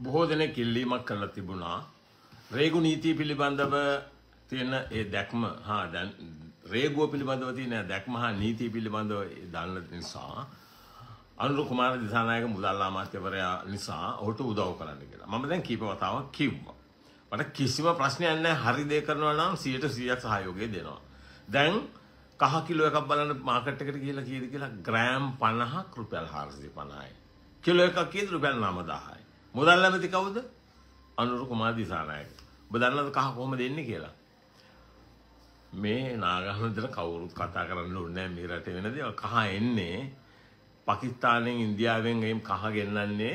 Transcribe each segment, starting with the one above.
බොහෝ දෙනෙක් ඉල්ලීමක් කරලා තිබුණා රේගු නීතිය පිළිබඳව තියෙන ඒ දැක්ම හා දැන් රේගුව පිළිබඳව තියෙන දැක්ම හා නීතිය පිළිබඳව දන්න නිසා අනුර කුමාර දිසානායක මුදල් අමාත්‍යවරයා නිසා ඔහුට උදව් කරන්න කියලා. මම දැන් කීප වතාවක් කිව්වා. මට කිසිම ප්‍රශ්නයක් නැහැ හරි දේ කරනවා නම් 100% සහයෝගය දෙනවා. දැන් කහ කිලෝ එකක් බලන්න මාකට් එකට ගිහලා කීයද කියලා ග්‍රෑම් 50ක් රුපියල් 450යි. කිලෝ එකක් කීයද රුපියල් 9000යි. මුදල් ඇමති කවුද? අනුර කුමාර දිසානායක. ඔබ දන්නවද කහ කොහොමද එන්නේ කියලා? මේ නාගහනදට කවුරුත් කතා කරන්න ඕනේ නැහැ මේ රටේ වෙන දේවල්. කහ එන්නේ පාකිස්තානයෙන් ඉන්දියාවෙන් එම් කහ ගෙන්නන්නේ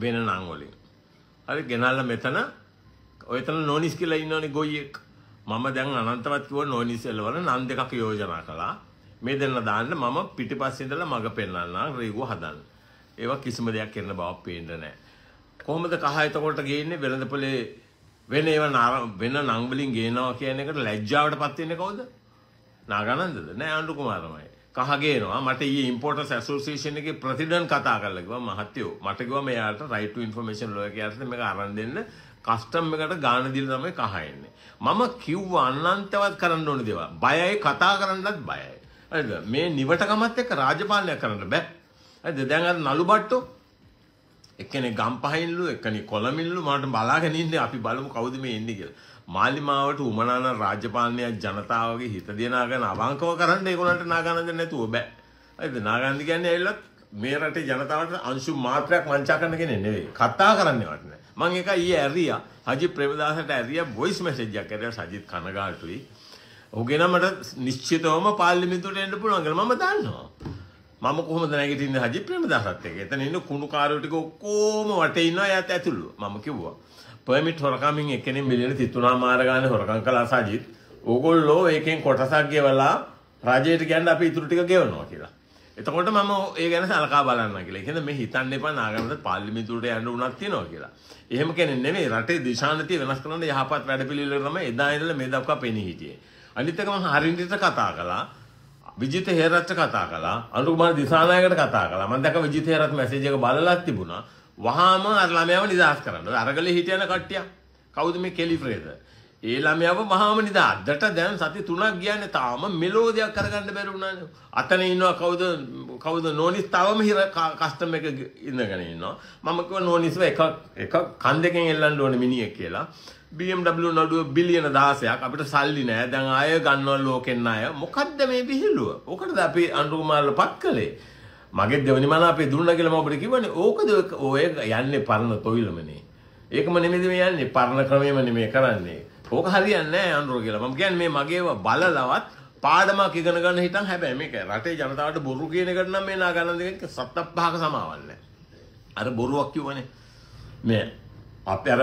වෙන නම් වලින්. හරි ගෙනල්ලා මෙතන ඔයතන නෝනිස් කියලා ඉන්නවනේ ගොයියෙක්. මම දැන් අනන්තවත් කිව්ව නෝනිස් එළවල නම් දෙකක් යෝජනා කළා. මේ දෙන්න දාන්න මම පිටිපස්සේ ඉඳලා මග පෙන්වන්නම් රීගුව හදන්න. ඒවා කිසිම දෙයක් කරන්න බවක් පේන්නේ නැහැ. කොහොමද කහ එතකොට ගේන්නේ වෙළඳපොලේ වෙන ඒව වෙන නම් වලින් ගේනවා කියන එකට ලැජ්ජාවටපත් වෙන්නේ කවුද? නාගානන්දද? නෑ අනුර කුමාරමයි. කහ ගේනවා මට ඊයේ ඉම්පෝටර්ස් ඇසෝසියේෂන් එකේ ප්‍රතිඩන් කතා කරලා කිව්වා මහත්තයෝ මට කිව්වා මෙයාට right to information lawyer කයාට මේක අරන් දෙන්න කස්ටම් එකට ගාණ දීලා තමයි කහ එන්නේ. මම කිව්වා අනන්තවත් කරන්න ඕන දේවල්. බයයි කතා කරන්නත් බයයි. හරිද? මේ නිවටකමත් එක්ක රාජපාලනය කරන්න බෑ. හරිද? දැන් අර නලු බට්ටෝ එක්කෙනෙක් ගම්පහින්ලු එක්කෙනෙක් කොළමින්ලු මාට බලාගෙන ඉන්නේ අපි බලමු කවුද මේ එන්නේ කියලා. මාලිමාවට උමනාන රාජපාලනය ජනතාවගේ හිත දිනා ගන්න අවංකව කරන්න ඒගොල්ලන්ට නාගානන්ද නැතුව බෑ. හරිද? නාගානන්ද කියන්නේ ඇවිල්ලත් මේ රටේ ජනතාවට අංශු මාත්‍රයක් වංචා කරන කෙනෙක් නෙවෙයි. කතා කරන්නේවත් නෑ. මම එක ඊයේ ඇරියා. හජි ප්‍රේමදාසට ඇරියා වොයිස් මැසේජ් එකක් ඇරියා සජිත් කනගාටුයි. ඔහුගේ නමට නිශ්චිතවම පාර්ලිමේන්තුවට එන්න පුළුවන් කියලා මම දන්නවා. මම කොහොමද නැගිටින්නේ හජි ප්‍රේමදාසත් එක්ක. එතන ඉන්න කුණුකාරයෝ ටික ඔක්කොම වටේ ඉන්නවා එයාත් ඇතුළු. මම කිව්වා. පර්මිට් හොරකමින් එක්කෙනෙක් මිලියන 33 මාර ගන්න හොරකම් කළා සජිත්. ඕගොල්ලෝ ඒකෙන් කොටසක් ගෙවලා රජයට කියන්න අපි ඉතුරු ටික ගෙවනවා කියලා. එතකොට මම ඒ ගැන සලකා බලන්න කියලා. කියන්නේ මේ හිතන්න එපා නාගරික පාර්ලිමේන්තුවට යන්න උනක් තියනවා කියලා. එහෙම කෙනෙක් නෙමෙයි රටේ දිශානතිය වෙනස් කරන යහපත් වැඩපිළිවෙල තමයි එදා ඉඳලා මේ දක්වා පෙනී හිටියේ. අනිත් එක මම හරියට කතා කළා. විජිත හේරත්ට කතා කළා අනුර කුමාර දිසානායකට කතා කළා මම දැක විජිත හේරත් මැසේජ් එක බලලා තිබුණා වහාම අර ළමයාව නිදහස් කරන්න අරගලේ හිටියන කට්ටිය කවුද මේ කෙලිෆ්‍රේද ඒ ළමයාව වහාම නිදහස් අදට දැන් සති 3ක් ගියානේ තාම මෙලෝ දෙයක් කරගන්න බැරි වුණානේ අතන ඉන්නවා කවුද කවුද නෝනිස් තවම හිර කස්ටම් එක ඉඳගෙන ඉන්නවා මම කිව්වා නෝනිස්ව එක එක කන් දෙකෙන් එල්ලන්න ඕනේ මිනිහෙක් කියලා BMW නඩුව බිලියන 16ක් අපිට සල්ලි නෑ. දැන් ආය ගන්නවා ලෝකෙන් අය. මොකද්ද මේ විහිළුව? ඔකටද අපි අනුරුමාල්ල පත් කළේ. මගේ දෙවනි මන අපේ දුන්නා කියලා මම ඔබට කිව්වනේ. ඕකද ඔය යන්නේ පරණ තොইলමනේ. ඒකම නෙමෙයි මේ යන්නේ. පරණ ක්‍රමෙම නෙමෙයි කරන්නේ. ඕක හරියන්නේ නෑ අනුරු කියලා. මම කියන්නේ මේ මගේ බලලවත් පාඩමක් ඉගෙන ගන්න හිතන් හැබැයි මේක රටේ ජනතාවට බොරු කියන එකට නම් මේ නා ගණන් දෙක සත්ත පහක සමාවල් නැහැ. අර බොරුවක් කිව්වනේ. මේ අපේ අර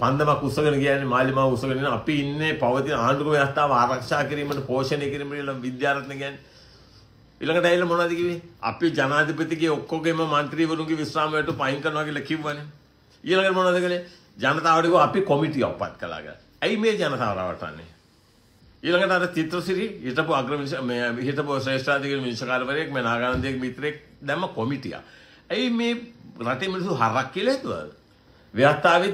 පන්දමක් උස්සගෙන කියන්නේ මාලිමාව උස්සගෙන ඉන්න අපි ඉන්නේ පවතින ආණ්ඩුක ව්‍යවස්ථාව ආරක්ෂා කිරීමට පෝෂණය කිරීමට ඊළඟ විද්‍යාරත්න කියන්නේ ඊළඟට ඇවිල්ලා මොනවද කිව්වේ අපි ජනාධිපතිගේ ඔක්කොගේම മന്ത്രിවරුන්ගේ විශ්‍රාමයට පයින් කරනවා කියලා කිව්වනේ ඊළඟට මොනවද කළේ ජනතාවට කිව්වා අපි කොමිටි අපත් කළා කියලා ඇයි මේ ජනතාව රවටන්නේ ඊළඟට අර චිත්‍රසිරි හිටපු අග්‍ර මේ හිටපු ශ්‍රේෂ්ඨාධිකාරී මිනිස්කාරවරයෙක් මනාගානන්දයේ මිත්‍රෙක් දැම්ම කොමිටියක් ඇයි මේ රටේ මිනිස්සු හරක් කියලා හිතුවද ව්‍යවස්ථාවේ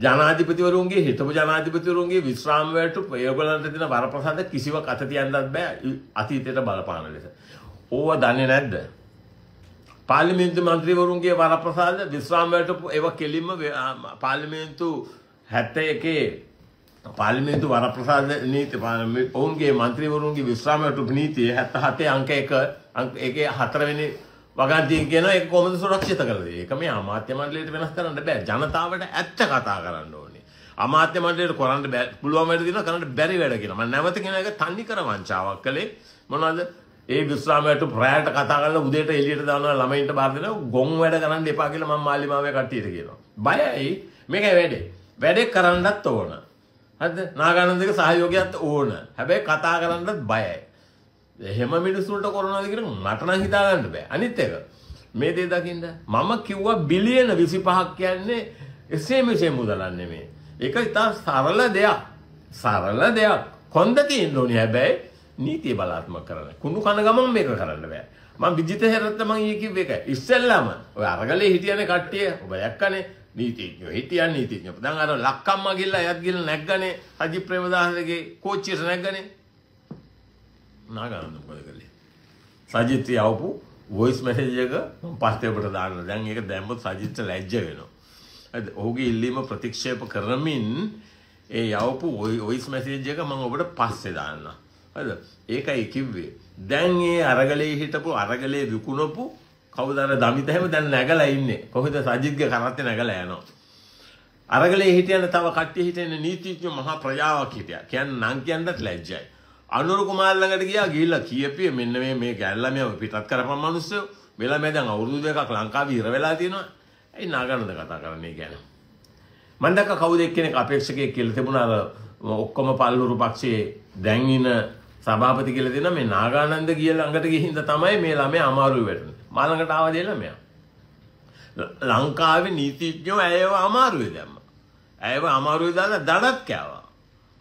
36 ජනාධිපතිවරුන්ගේ හිටපු ජනාධිපතිවරුන්ගේ විශ්‍රාම වලට ඒගොල්ලන්ට දෙන වරප්‍රසාද කිසිවක් අත තියන්නත් බෑ අතීතයට බලපාන ලෙස. ඕව දන්නේ නැද්ද? පාර්ලිමේන්තු මන්ත්‍රීවරුන්ගේ වරප්‍රසාද විශ්‍රාම වලට ඒව කෙලින්ම පාර්ලිමේන්තු 71 පාර්ලිමේන්තු වරප්‍රසාද නීති ඔවුන්ගේ මන්ත්‍රීවරුන්ගේ විශ්‍රාම වලට නීතිය 77 අංක 1 ඒකේ 4 වෙනි වගන්තියෙන් කියන එක කොහොමද සුරක්ෂිත කරන්නේ? ඒක මේ අමාත්‍ය මණ්ඩලයට වෙනස් කරන්න බෑ. ජනතාවට ඇත්ත කතා කරන්න ඕනේ. අමාත්‍ය මණ්ඩලයට කරන්න බෑ. පුළුවන් වැඩ දිනවා කරන්න බැරි වැඩ කියලා. මම නැවත කියන එක තන්නේ කර වංචාවක් කළේ මොනවද? ඒ විස්රාමයට ප්‍රෑට කතා කරලා උදේට එළියට දානවා ළමයින්ට බාර දෙනවා ගොන් වැඩ කරන්න එපා කියලා මම මාලිමාවේ කට්ටියට කියනවා. බයයි මේකයි වැඩේ. වැඩේ කරන්නත් ඕන. හරිද? නාගානන්දගේ සහයෝගයත් ඕන. හැබැයි කතා කරන්නත් බයයි. එහෙම මිනිස්සුන්ට කොරනවාද කියලා මට නම් හිතා ගන්න බෑ. අනිත් එක මේ දේ දකින්න මම කිව්වා බිලියන 25ක් කියන්නේ එසේ මෙසේ මුදලක් නෙමෙයි. ඒක ඉතා සරල දෙයක්. සරල දෙයක්. කොන්ද තියෙන්න ඕනේ හැබැයි නීතිය බලාත්මක කරන්න. කුණු කන ගමන් මේක කරන්න බෑ. මම විජිත හෙරත් මම ඊ කිව්ව එක. ඉස්සෙල්ලාම ඔය අරගලේ හිටියනේ කට්ටිය. ඔබ දැක්කනේ නීතිඥයෝ හිටියන් නීතිඥයෝ. දැන් අර ලක්කම්ම ගිල්ලා එයත් ගිල්ලා නැග්ගනේ. අජිත් ප්‍රේමදාසගේ කෝච්චියට නැග්ගනේ. නාගානන්ද මොකද කරන්නේ? සජිත් යවපු වොයිස් මැසේජ් එක මම පස්තේකට දානවා. දැන් ඒක දැම්මොත් සජිත්ට ලැජ්ජ වෙනවා. හරිද? ඔහුගේ ඉල්ලීම ප්‍රතික්ෂේප කරමින් ඒ යවපු වොයිස් මැසේජ් එක මම ඔබට පස්සේ දාන්නම්. හරිද? ඒකයි කිව්වේ. දැන් ඒ අරගලේ හිටපු අරගලේ විකුණපු කවුද අර දමිත හැම දැන් නැගලා ඉන්නේ. කොහෙද සජිත්ගේ කරත්තේ නැගලා යනවා. අරගලේ හිටියන තව කට්ටිය හිටියන නීතිඥ මහා ප්‍රජාවක් හිටියා. කියන්නේ නම් කියන්නත් ලැජ්ජයි. අනුර කුමාර ළඟට ගියා ගිහිල්ලා කියපිය මෙන්න මේ මේ ගැල්ලා මෙයා පිටත් කරපම් මිනිස්සු මෙලා මේ දැන් අවුරුදු දෙකක් ලංකාවේ ඉර වෙලා තියෙනවා ඇයි නාගනද කතා කරන්නේ ගැන මම දැක්ක කවුද එක්කෙනෙක් අපේක්ෂකයෙක් කියලා තිබුණා අර ඔක්කොම පල්ලුරු පක්ෂයේ දැන් ඉන සභාපති කියලා දෙන මේ නාගානන්ද කියලා ළඟට ගිහින්ද තමයි මේ ළමයා අමාරුවේ වැටුනේ මා ළඟට ආවා දෙලා මෙයා ලංකාවේ නීතිඥයෝ ඇයව අමාරුවේ දැම්මා ඇයව අමාරුවේ දාලා දඩත් කෑවා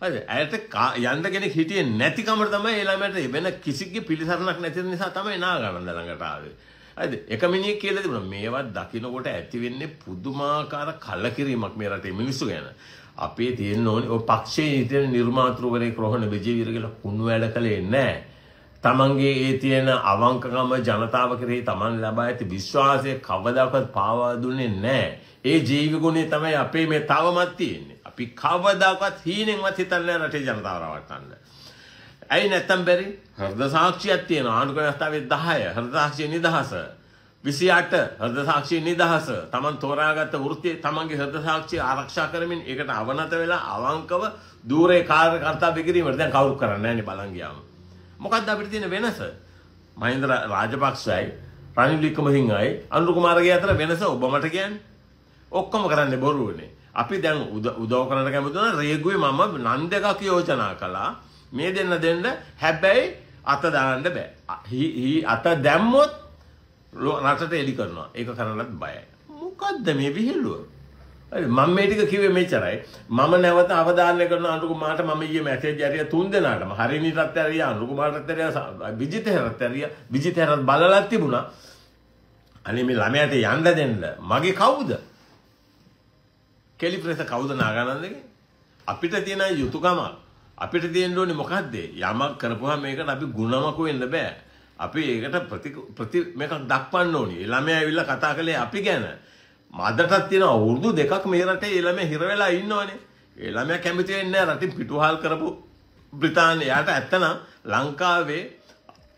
හරි ඇයට යන්න කෙනෙක් හිටියේ නැතිකමට තමයි ඒ ළමයට වෙන කිසිගේ පිළිසරණක් නැති නිසා තමයි නා ගන්න ළඟට ආවේ. හරිද? එක මිනිහෙක් කියලා තිබුණා මේවත් දකින්නකොට ඇති වෙන්නේ පුදුමාකාර කලකිරීමක් මේ රටේ මිනිස්සු ගැන. අපේ තියෙන ඕනේ ඔය පක්ෂයේ හිටින නිර්මාතෘවරයෙක් රෝහණ විජේවීර කියලා කුණු වැඩ කළේ නැහැ. තමන්ගේ ඒ තියෙන අවංකකම ජනතාව කරේ තමන් ලබා ඇති විශ්වාසය කවදාකවත් පාවා දුන්නේ නැහැ. ඒ ජීවගුණේ තමයි අපේ මේ තවමත් තියෙන්නේ. අපි කවදාකවත් හීනෙන්වත් හිතන්නේ නැහැ රටේ ජනතාව රවට්ටන්න. ඇයි නැත්තම් බැරි? හෘද සාක්ෂියක් තියෙනවා. ආණ්ඩුක්‍රම අවස්ථාවේ 10 හෘද සාක්ෂිය නිදහස. 28 හෘද සාක්ෂිය නිදහස. Taman තෝරාගත්ත වෘත්තිය Tamanගේ හෘද සාක්ෂිය ආරක්ෂා කරමින් ඒකට අවනත වෙලා අවංකව দূරේ කාර්යකර්තා වෙකිරීමට දැන් කවුරු කරන්නේ නැහැ නේ බලන් ගියාම. මොකද්ද අපිට තියෙන වෙනස? මහින්ද රාජපක්ෂයි රනිල් වික්‍රමසිංහයි අනුර කුමාරගේ අතර වෙනස ඔබ මට කියන්නේ. ඔක්කොම කරන්නේ බොරුවනේ. අපි දැන් උදව් කරන්න කැමතුන රේගුවේ මම නන් දෙකක් යෝජනා කළා මේ දෙන්න දෙන්න හැබැයි අත දාන්න බෑ අත දැම්මොත් රටට එලි කරනවා ඒක කරන්නත් බයයි මොකද්ද මේ විහිළුව මම මේ ටික කිව්වේ මෙච්චරයි මම නැවත අවධානය කරන අනුකුමාරට මම ඊයේ මැසේජ් ඇරිය තුන් දෙනාටම හරිනී රත්තරන් ඇරිය අනුකුමාරට ඇරිය විජිත හරත් ඇරිය විජිත හරත් බලලා තිබුණා අනේ මේ ළමයාට යන්න දෙන්න මගේ කවුද කෙලිප්‍රෙස කවුද නාගානන්දගේ? අපිට තියෙන යුතුයකම අපිට තියෙන්න ඕනේ මොකද්ද? යමක් කරපුවා මේකට අපි ಗುಣමකු වෙන්න බෑ. අපි ඒකට ප්‍රති ප්‍රති මේකක් දක්වන්න ඕනේ. ළමයා ඇවිල්ලා කතා කළේ අපි ගැන. මදටත් තියෙන අවුරුදු දෙකක් මේ රටේ ළමයා හිර වෙලා ඉන්නවනේ. ඒ ළමයා කැමති වෙන්නේ නැහැ රටින් පිටුවහල් කරපු බ්‍රිතාන්‍ය. යාට ඇත්තනම් ලංකාවේ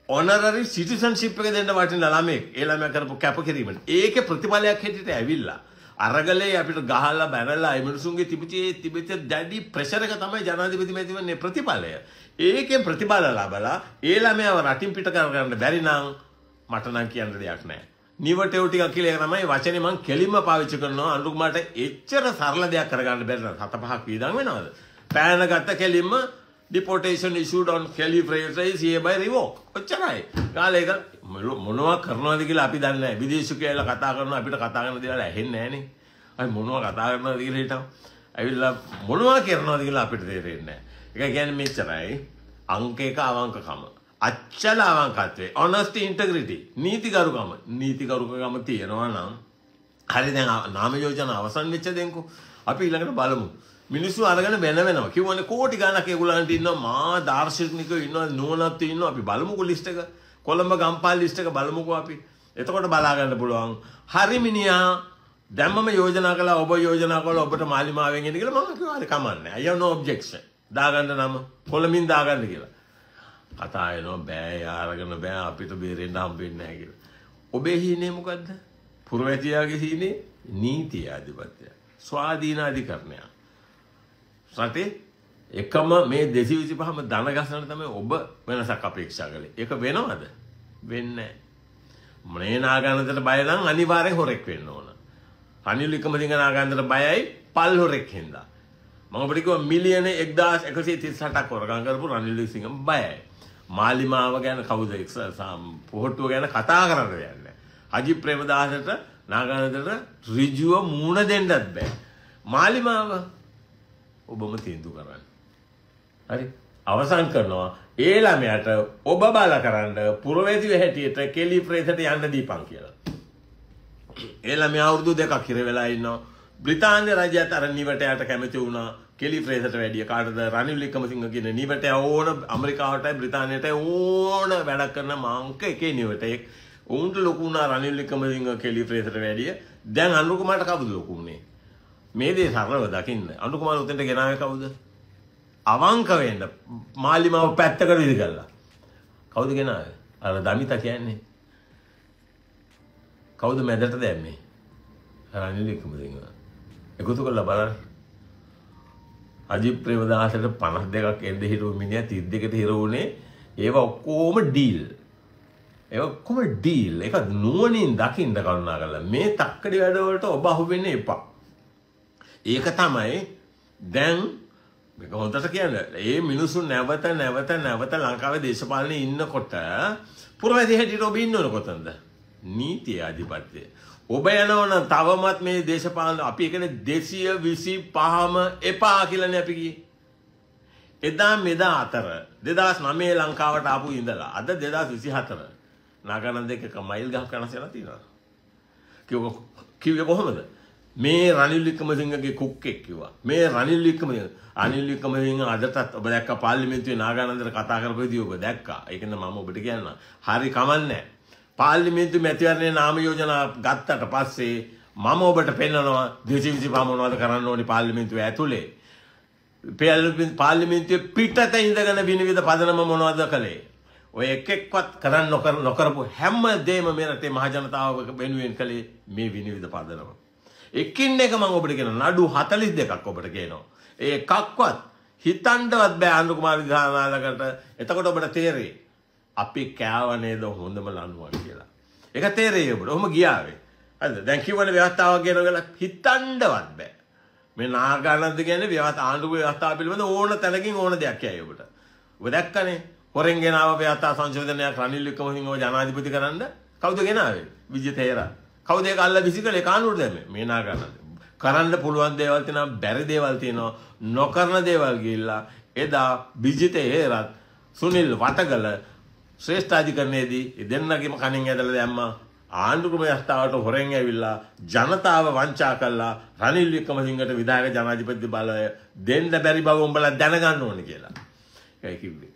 ඔනරරි සිටිසන්ෂිප් එක දෙන්න වටින ළමයෙක්. ඒ ළමයා කරපු කැපකිරීමට. ඒකේ ප්‍රතිඵලයක් හැටියට ඇවිල්ලා අරගලේ අපිට ගහලා බැනලා ඒ මිනිසුන්ගේ තිබිච්ච ඒ තිබිච්ච දැඩි ප්‍රෙෂර් එක තමයි ජනාධිපති මැතිවරණයේ ප්‍රතිඵලය. ඒකෙන් ප්‍රතිඵල ලබලා ඒ ළමයාව රටින් පිට කරගන්න බැරි නම් මට නම් කියන්න දෙයක් නැහැ. නිවටෙව් ටිකක් කියලා එක තමයි වචනේ මං කෙලින්ම පාවිච්චි කරනවා අනුරුකුමාට එච්චර සරල දෙයක් කරගන්න බැරි නම් හත පහක් වීදම් වෙනවද? පෑනගත්ත කෙලින්ම deportation issued on Khalif is hereby revoked. ඔච්චරයි. කාලේ කර මොනවා කරනවද කියලා අපි දන්නේ නැහැ. විදේශික ඇවිල්ලා කතා කරන අපිට කතා කරන දේවල් ඇහෙන්නේ නැහනේ. අය මොනවා කතා කරනවද කියලා හිටව. ඇවිල්ලා මොනවා කරනවද කියලා අපිට තේරෙන්නේ නැහැ. ඒක කියන්නේ මෙච්චරයි. අංක එක අවංකකම. අච්චල අවංකත්වේ. honesty integrity. නීතිගරුකම. නීතිගරුකම තියෙනවා නම් හරි දැන් නාම යෝජනා අවසන් වෙච්ච දෙන්කෝ. අපි ඊළඟට බලමු. මිනිස්සු අරගෙන වෙන වෙනවා. කිව්වනේ කෝටි ගණක් ඒගොල්ලන්ට ඉන්නවා මා දාර්ශනිකයෝ ඉන්නවා නුවණත් ඉන්නවා. අපි බලමුකෝ ලිස්ට් එක. කොළඹ ගම්පාල් ලිස්ට් එක බලමුකෝ අපි. එතකොට බලා ගන්න පුළුවන්. හරි මිනිහා දැම්මම යෝජනා කළා ඔබ යෝජනා කළා ඔබට මාලිමාවෙන් එන්න කියලා මම කිව්වා හරි කමන්නේ. අයියෝ no objection. දාගන්න නම කොළඹින් දාගන්න කියලා. කතා එනවා බෑ යාරගෙන බෑ අපිට බේරෙන්න හම්බෙන්නේ නැහැ කියලා. ඔබේ හීනේ මොකද්ද? පුරවැසියාගේ හීනේ නීති ආධිපත්‍ය. ස්වාධීන අධිකරණයක්. රටේ එකම මේ දෙසි විසි පහම දන ගසනට තමයි ඔබ වෙනසක් අපේක්ෂා කළේ. ඒක වෙනවද? වෙන්නේ මනේ නාගන්තට බය නම් අනිවාර්යෙන් හොරෙක් වෙන්න ඕන. අනිලිකම දින නාගන්තට බයයි පල් හොරෙක් හින්දා. මම ඔබට කිව්වා මිලියන 1138ක් හොරගම් කරපු රනිල් සිංහම බයයි. මාලිමාව ගැන කවුද පොහොට්ටුව ගැන කතා කරන්න යන්නේ. අජි ප්‍රේමදාසට නාගන්තට ඍජුව මූණ දෙන්නත් බෑ. මාලිමාව ඔබම තීන්දු කරන්න. හරි අවසන් කරනවා ඒ ළමයාට ඔබ බාලා කරන්න පුරවැසිය හැටියට කෙලි ප්‍රේතට යන්න දීපන් කියලා. ඒ ළමයා අවුරුදු දෙකක් ඉර වෙලා ඉන්නවා. බ්‍රිතාන්‍ය රජයත් අර නිවටයට කැමති වුණා. කෙලි ප්‍රේතට වැඩිය කාටද රනිල් වික්‍රමසිංහ කියන නිවටය ඕන ඇමරිකාවටයි බ්‍රිතාන්‍යයටයි ඕන වැඩ කරන මාංක එකේ නිවටයෙක්. උන්ට ලොකු වුණා රනිල් වික්‍රමසිංහ කෙලි ප්‍රේතට වැඩිය. දැන් අනුර කුමාරට කවුද ලොකු වුණේ? මේ දේ සරලව දකින්න. අනු කුමාර උතෙන්ට ගෙනාවේ කවුද? අවංක වෙන්න මාලිමාව පැත්තකට ඉදිකලා. කවුද ගෙනාවේ? අර දමිත කියන්නේ. කවුද මැදට දැම්මේ? රනිල් වික්‍රමසිංහ. එකතු කරලා බලන්න. අජිත් ප්‍රේමදාසට 52ක් එන්න හිරුව මිනිහා 32කට හිරු වුණේ ඒවා ඔක්කොම ඩීල් ඒවා ඔක්කොම ඩීල් ඒක නුවණින් දකින්න කරුණා කරලා මේ තක්කඩි වැඩ වලට ඔබ අහු වෙන්න එපා ඒක තමයි දැන් හොඳට කියන්න ඒ මිනිසු නැවත නැවත නැවත ලංකාවේ දේශපාලනය ඉන්නකොට පුරවැදි හැටියට ඔබ ඉන්නවන කොතනද නීතිය අධිපත්‍යය. ඔබ යනවන තවමත් මේ දේශපාලන අපි එකන දෙසිය විසි පහම එපා කියලන අපිකි. එදා මෙදා අතර දෙදස් නමේ ලංකාවට ආපු ඉඳලා අද දෙදස් විසි හතර නාගරන් දෙක මයිල් ගහ කනසලා තිනවා. කිව්ව කොහොමද මේ රනිල් වික්‍රමසිංහගේ කුක්කෙක් කිව්වා. මේ රනිල් වික්‍රමසිංහ අනිල් වික්‍රමසිංහ අදටත් ඔබ දැක්ක පාර්ලිමේන්තුවේ නාගානන්දට කතා කරපුවේදී ඔබ දැක්කා. ඒක නම් මම ඔබට කියන්න. හරි කමන්නේ. පාර්ලිමේන්තු මැතිවරණයේ නාම යෝජනා ගත්තට පස්සේ මම ඔබට පෙන්නනවා 225 මොනවද කරන්න ඕනි පාර්ලිමේන්තුව ඇතුලේ. පාර්ලිමේන්තුවේ පිටත ඉඳගෙන විනිවිද පදනම මොනවද කළේ? ඔය එක් එක්වත් කරන්න නොකරපු හැම දෙයක්ම මේ රටේ මහජනතාව වෙනුවෙන් කළේ මේ විනිවිද පදනම. එකින් එක මම ඔබට කියන නඩු 42ක් ඔබට කියනවා. ඒ එකක්වත් හිතන්නවත් බෑ අනුර කුමාර විධානාලකට. එතකොට ඔබට තේරෙයි අපි කෑව නේද හොඳම ලණුවක් කියලා. ඒක තේරෙයි ඔබට. ඔහොම ගියාවේ. හරිද? දැන් කිව්වනේ ව්‍යවස්ථාව කියනවා හිතන්නවත් බෑ. මේ නාගානන්ද කියන්නේ ව්‍යවස්ථා ආණ්ඩුව ව්‍යවස්ථාව පිළිබඳ ඕන තැනකින් ඕන දෙයක් කියයි ඔබට. ඔබ දැක්කනේ හොරෙන් ගෙනාව ව්‍යවස්ථා සංශෝධනයක් රනිල් වික්‍රමසිංහව ජනාධිපති කරන්න කවුද ගෙනාවේ? විජිත හේරා. කවුද ඒක අල්ල විසිකලේ කානුවට දැම්මේ මේ නා ගන්නද කරන්න පුළුවන් දේවල් තියෙනවා බැරි දේවල් තියෙනවා නොකරන දේවල් ගිහිල්ලා එදා විජිත හේරත් සුනිල් වටගල ශ්‍රේෂ්ඨාධිකරණයේදී දෙන්නගේම කණින් ඇදලා දැම්මා ආණ්ඩුක්‍රම යස්ථාවට හොරෙන් ඇවිල්ලා ජනතාව වංචා කළා රනිල් වික්‍රමසිංහට විධායක ජනාධිපති බලය දෙන්න බැරි බව උඹලා දැනගන්න ඕනේ කියලා. ඒකයි කිව්වේ.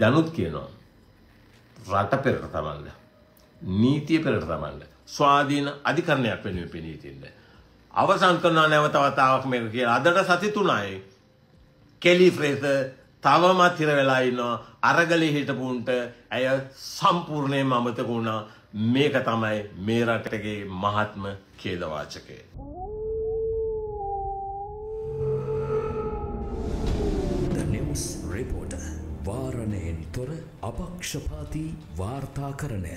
දනුත් කියනවා රට පෙරට තමන්ලා නීතිය පෙරට තමන්න. ස්වාධීන අධිකරණයක් වෙනුවෙන් පෙනී සිටින්න. අවසන් කරනවා නැවත වතාවක් මේක කියලා. අදට සති තුනයි කෙලි ෆ්‍රේස තවම තිර වෙලා ඉන්නවා. අරගලේ හිටපුන්ට ඇය සම්පූර්ණයෙන්ම අමතක වුණා. මේක තමයි මේ රටගේ මහත්ම ඛේදවාචකය. රිපෝට වාරණයෙන් තොර අපක්ෂපාති වාර්තාකරණය